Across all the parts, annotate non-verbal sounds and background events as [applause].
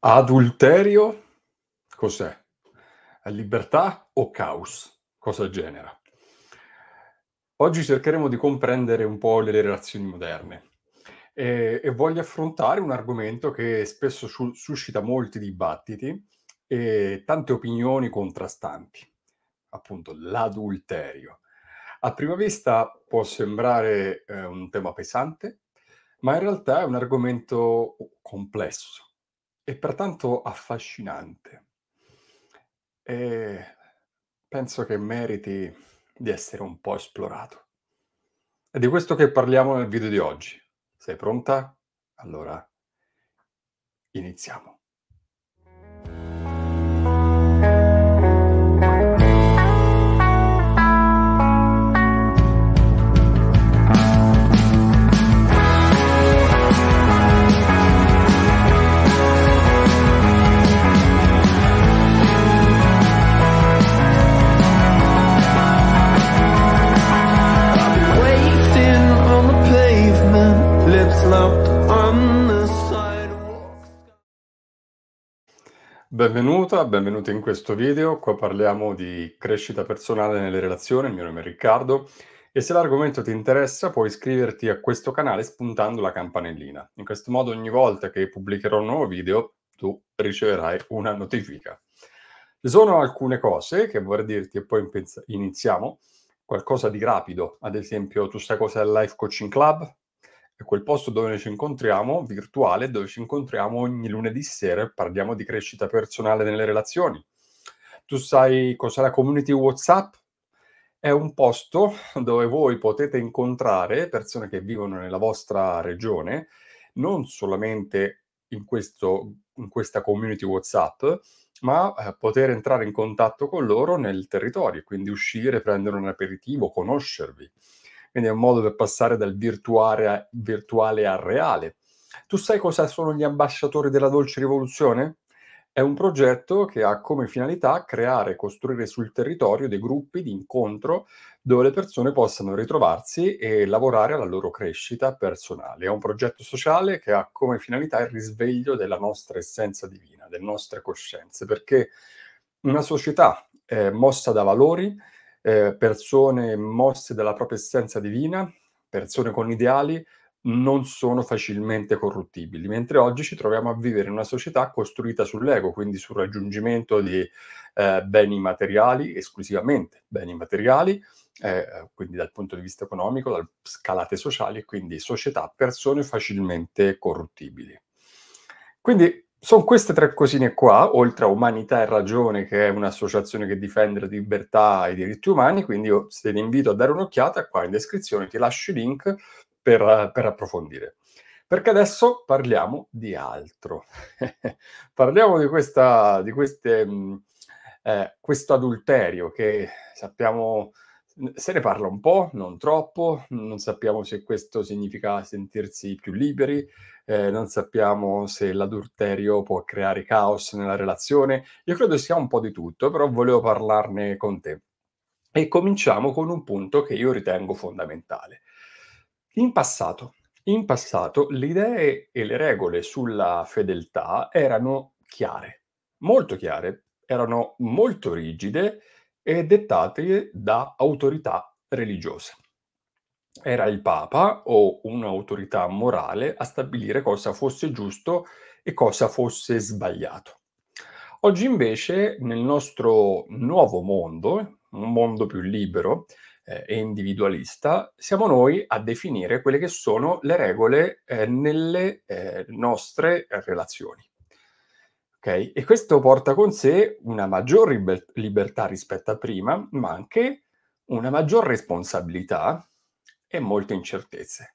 Adulterio? Cos'è? Libertà o caos? Cosa genera? Oggi cercheremo di comprendere un po' le relazioni moderne e, e voglio affrontare un argomento che spesso su, suscita molti dibattiti e tante opinioni contrastanti, appunto l'adulterio. A prima vista può sembrare eh, un tema pesante, ma in realtà è un argomento complesso e pertanto affascinante. E penso che meriti di essere un po' esplorato. È di questo che parliamo nel video di oggi. Sei pronta? Allora, iniziamo. Benvenuta, benvenuti in questo video. Qua parliamo di crescita personale nelle relazioni, il mio nome è Riccardo e se l'argomento ti interessa puoi iscriverti a questo canale spuntando la campanellina. In questo modo ogni volta che pubblicherò un nuovo video tu riceverai una notifica. Ci sono alcune cose che vorrei dirti e poi iniziamo. Qualcosa di rapido, ad esempio tu sai cos'è il Life Coaching Club? è quel posto dove noi ci incontriamo, virtuale, dove ci incontriamo ogni lunedì sera e parliamo di crescita personale nelle relazioni. Tu sai cos'è la community WhatsApp? È un posto dove voi potete incontrare persone che vivono nella vostra regione, non solamente in, questo, in questa community WhatsApp, ma eh, poter entrare in contatto con loro nel territorio, quindi uscire, prendere un aperitivo, conoscervi quindi è un modo per passare dal virtuale, virtuale al reale. Tu sai cosa sono gli ambasciatori della dolce rivoluzione? È un progetto che ha come finalità creare e costruire sul territorio dei gruppi di incontro dove le persone possano ritrovarsi e lavorare alla loro crescita personale. È un progetto sociale che ha come finalità il risveglio della nostra essenza divina, delle nostre coscienze, perché una società eh, mossa da valori eh, persone mosse dalla propria essenza divina, persone con ideali, non sono facilmente corruttibili, mentre oggi ci troviamo a vivere in una società costruita sull'ego, quindi sul raggiungimento di eh, beni materiali, esclusivamente beni materiali, eh, quindi dal punto di vista economico, da scalate sociali, quindi società, persone facilmente corruttibili. Quindi sono queste tre cosine qua, oltre a Umanità e Ragione, che è un'associazione che difende la libertà e i diritti umani, quindi io se ne invito a dare un'occhiata qua in descrizione, ti lascio i link per, per approfondire. Perché adesso parliamo di altro. [laughs] parliamo di, questa, di queste, mm, eh, questo adulterio che sappiamo se ne parla un po', non troppo, non sappiamo se questo significa sentirsi più liberi, eh, non sappiamo se l'adulterio può creare caos nella relazione. Io credo sia un po' di tutto, però volevo parlarne con te. E cominciamo con un punto che io ritengo fondamentale. In passato, in passato le idee e le regole sulla fedeltà erano chiare, molto chiare, erano molto rigide e dettate da autorità religiose. Era il Papa o un'autorità morale a stabilire cosa fosse giusto e cosa fosse sbagliato. Oggi invece nel nostro nuovo mondo, un mondo più libero eh, e individualista, siamo noi a definire quelle che sono le regole eh, nelle eh, nostre relazioni. Okay? E questo porta con sé una maggior liber- libertà rispetto a prima, ma anche una maggior responsabilità e molte incertezze.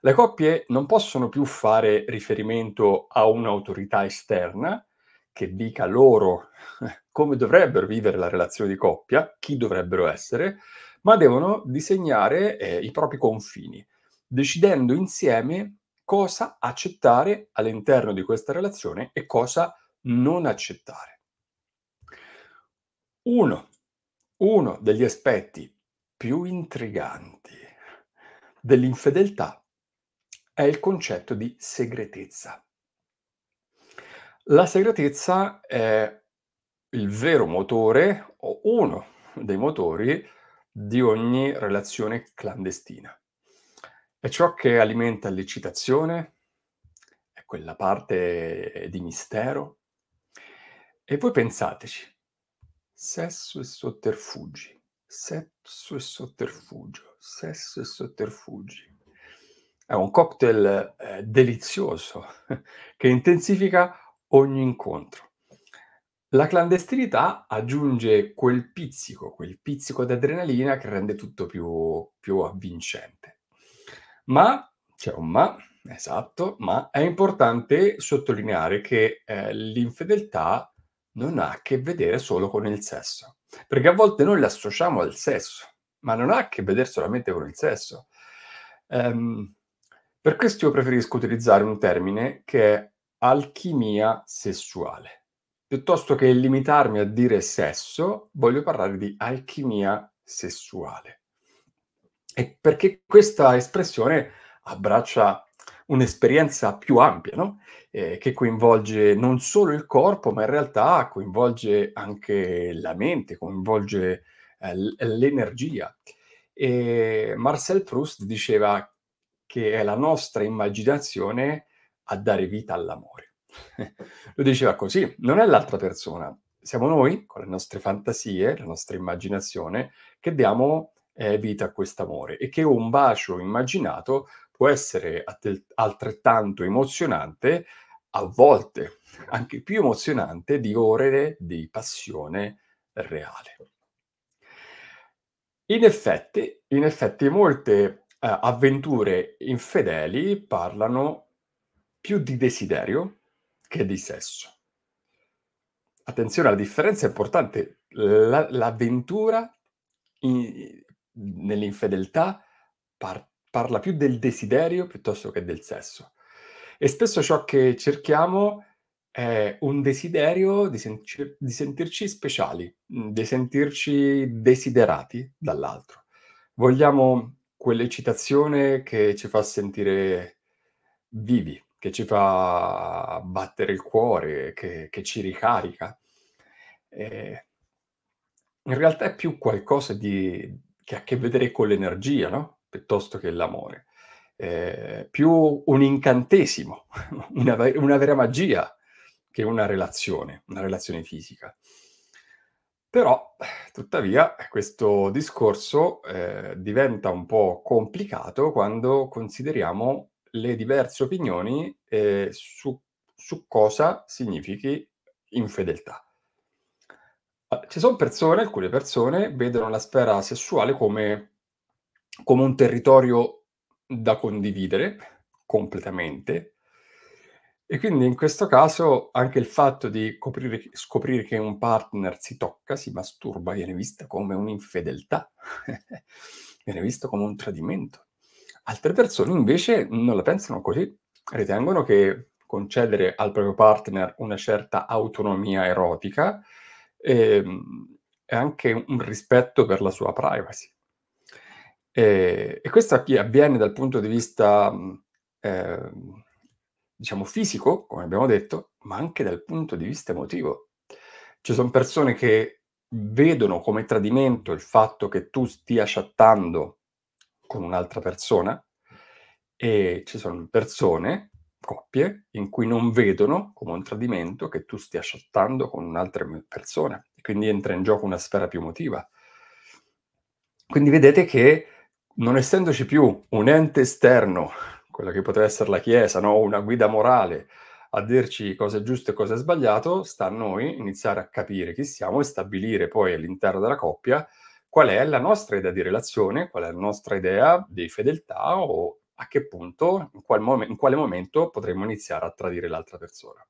Le coppie non possono più fare riferimento a un'autorità esterna che dica loro [laughs] come dovrebbero vivere la relazione di coppia, chi dovrebbero essere, ma devono disegnare eh, i propri confini, decidendo insieme cosa accettare all'interno di questa relazione e cosa non accettare. Uno, uno degli aspetti più intriganti dell'infedeltà è il concetto di segretezza. La segretezza è il vero motore o uno dei motori di ogni relazione clandestina. È ciò che alimenta l'eccitazione, è quella parte di mistero, e voi pensateci, sesso e sotterfugi, sesso e sotterfugio, sesso e sotterfugi. È un cocktail eh, delizioso [laughs] che intensifica ogni incontro. La clandestinità aggiunge quel pizzico, quel pizzico di adrenalina che rende tutto più, più avvincente. Ma, c'è un ma, esatto, ma è importante sottolineare che eh, l'infedeltà non ha a che vedere solo con il sesso, perché a volte noi le associamo al sesso, ma non ha a che vedere solamente con il sesso. Um, per questo io preferisco utilizzare un termine che è alchimia sessuale. Piuttosto che limitarmi a dire sesso, voglio parlare di alchimia sessuale. E perché questa espressione abbraccia un'esperienza più ampia, no? eh, che coinvolge non solo il corpo, ma in realtà coinvolge anche la mente, coinvolge eh, l'energia. E Marcel Proust diceva che è la nostra immaginazione a dare vita all'amore. [laughs] Lo diceva così, non è l'altra persona, siamo noi, con le nostre fantasie, la nostra immaginazione, che diamo eh, vita a quest'amore e che un bacio immaginato può essere altrettanto emozionante a volte anche più emozionante di orere di passione reale. In effetti, in effetti molte eh, avventure infedeli parlano più di desiderio che di sesso. Attenzione, la differenza è importante. La, l'avventura in, nell'infedeltà par, parla più del desiderio piuttosto che del sesso. E spesso ciò che cerchiamo è un desiderio di, sen- di sentirci speciali, mhmm, di sentirci desiderati dall'altro. Vogliamo quell'eccitazione che ci fa sentire vivi, che ci fa battere il cuore, che, che ci ricarica. Eh, in realtà è più qualcosa di, che ha a che vedere con l'energia, no? Piuttosto che l'amore eh, più un incantesimo, [laughs] una, una vera magia che una relazione, una relazione fisica. Però, tuttavia, questo discorso eh, diventa un po' complicato quando consideriamo le diverse opinioni eh, su, su, cosa significhi infedeltà. Ah, ci sono persone, alcune persone, vedono la sfera sessuale come, come un territorio da condividere completamente. E quindi in questo caso anche il fatto di coprire, scoprire che un partner si tocca, si masturba, viene vista come un'infedeltà, [laughs] viene visto come un tradimento. Altre persone invece non la pensano così, ritengono che concedere al proprio partner una certa autonomia erotica eh, è anche un rispetto per la sua privacy. E, eh, e questo avviene dal punto di vista, eh, diciamo, fisico, come abbiamo detto, ma anche dal punto di vista emotivo. Ci sono persone che vedono come tradimento il fatto che tu stia chattando con un'altra persona e ci sono persone, coppie, in cui non vedono come un tradimento che tu stia chattando con un'altra persona. quindi entra in gioco una sfera più emotiva. Quindi vedete che non essendoci più un ente esterno, quella che potrebbe essere la Chiesa, no? una guida morale a dirci cosa è giusto e cosa è sbagliato, sta a noi iniziare a capire chi siamo e stabilire poi all'interno della coppia qual è la nostra idea di relazione, qual è la nostra idea di fedeltà o a che punto, in, qual mom- in quale momento potremmo iniziare a tradire l'altra persona.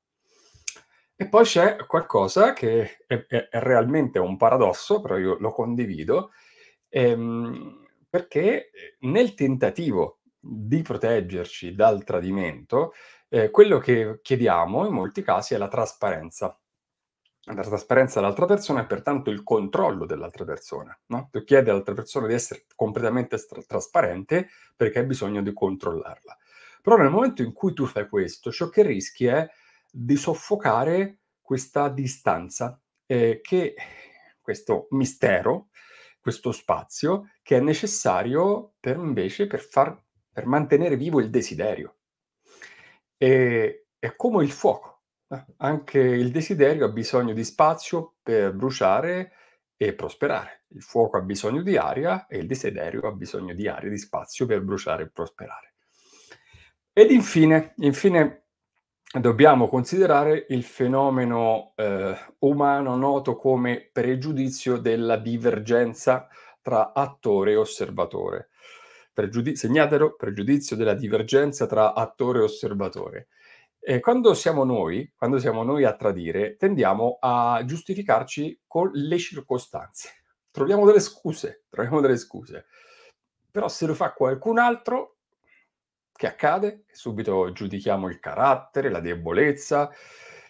E poi c'è qualcosa che è, è, è realmente un paradosso, però io lo condivido. Ehm, perché eh, nel tentativo di proteggerci dal tradimento, eh, quello che chiediamo in molti casi è la trasparenza. La trasparenza dell'altra persona è pertanto il controllo dell'altra persona. No? Tu chiedi all'altra persona di essere completamente stra- trasparente perché hai bisogno di controllarla. Però nel momento in cui tu fai questo, ciò che rischi è di soffocare questa distanza eh, che questo mistero questo spazio che è necessario per invece per, far, per mantenere vivo il desiderio. E, è come il fuoco, eh. anche il desiderio ha bisogno di spazio per bruciare e prosperare. Il fuoco ha bisogno di aria e il desiderio ha bisogno di aria, di spazio per bruciare e prosperare. Ed infine, infine dobbiamo considerare il fenomeno eh, umano noto come pregiudizio della divergenza tra attore e osservatore. Pregiudi- segnatelo, pregiudizio della divergenza tra attore e osservatore. E quando siamo noi, quando siamo noi a tradire, tendiamo a giustificarci con le circostanze. Troviamo delle scuse, troviamo delle scuse. Però se lo fa qualcun altro, che accade? Subito giudichiamo il carattere, la debolezza.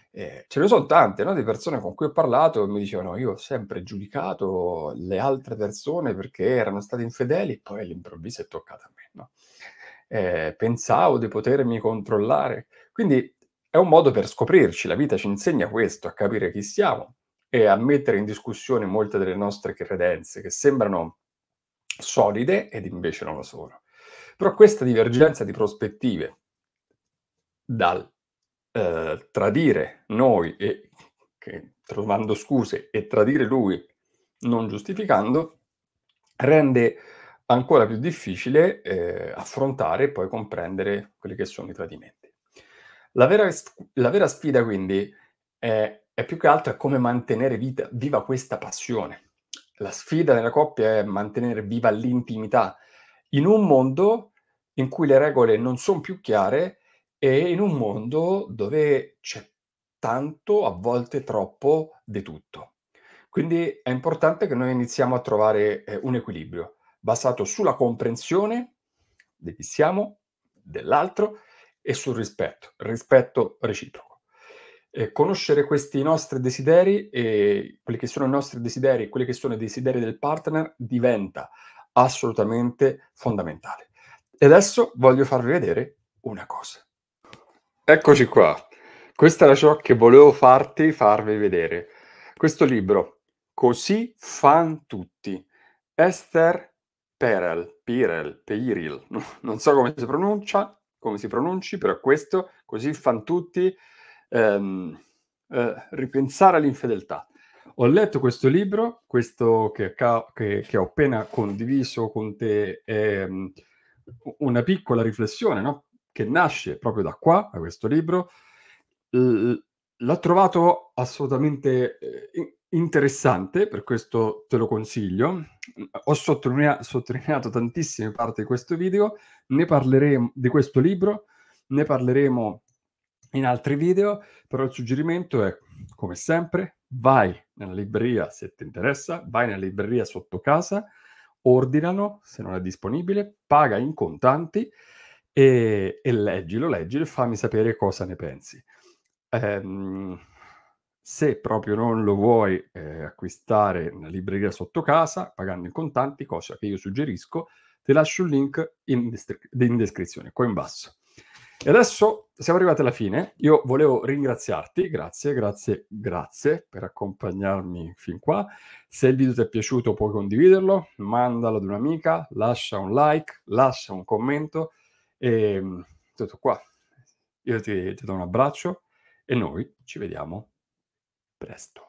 Eh, ce ne sono tante no? di persone con cui ho parlato e mi dicevano io ho sempre giudicato le altre persone perché erano state infedeli e poi all'improvviso è toccata a me. No? Eh, pensavo di potermi controllare. Quindi è un modo per scoprirci, la vita ci insegna questo, a capire chi siamo e a mettere in discussione molte delle nostre credenze che sembrano solide ed invece non lo sono. Però questa divergenza di prospettive dal eh, tradire noi e che, trovando scuse e tradire lui non giustificando rende ancora più difficile eh, affrontare e poi comprendere quelli che sono i tradimenti. La vera, la vera sfida quindi è, è, più che altro come mantenere vita, viva questa passione. La sfida nella coppia è mantenere viva l'intimità, in un mondo in cui le regole non sono più chiare e in un mondo dove c'è tanto, a volte troppo, di tutto. Quindi è importante che noi iniziamo a trovare eh, un equilibrio basato sulla comprensione di chi siamo, dell'altro e sul rispetto, rispetto reciproco. Eh, conoscere questi nostri desideri e quelli che sono i nostri desideri e quelli che sono i desideri del partner diventa assolutamente fondamentale. E adesso voglio farvi vedere una cosa. Eccoci qua. Questa era ciò che volevo farti farvi vedere. Questo libro, Così fan tutti, Esther Perel, Pirel, Peiril, non so come si pronuncia, come si pronunci, però questo, così fan tutti, ehm, eh, ripensare all'infedeltà. Ho letto questo libro, questo che, che, che ho appena condiviso con te, è mm, una piccola riflessione no? che nasce proprio da qua, da questo libro. l'ho trovato assolutamente eh, interessante, per questo te lo consiglio. Ho sottolineato tantissime parti di questo video, ne parleremo di questo libro, ne parleremo in altri video, però il suggerimento è, come sempre, vai nella libreria se ti interessa, vai nella libreria sotto casa, ordinalo se non è disponibile, paga in contanti e, e leggilo, leggilo e fammi sapere cosa ne pensi. Ehm, se proprio non lo vuoi eh, acquistare nella libreria sotto casa, pagando in contanti, cosa che io suggerisco, ti lascio il link in, destri- in descrizione, qua in basso. E adesso siamo arrivati alla fine. Io volevo ringraziarti, grazie, grazie, grazie per accompagnarmi fin qua. Se il video ti è piaciuto puoi condividerlo, mandalo ad un'amica, lascia un like, lascia un commento e mm, tutto qua. Io ti, ti do un abbraccio e noi ci vediamo presto.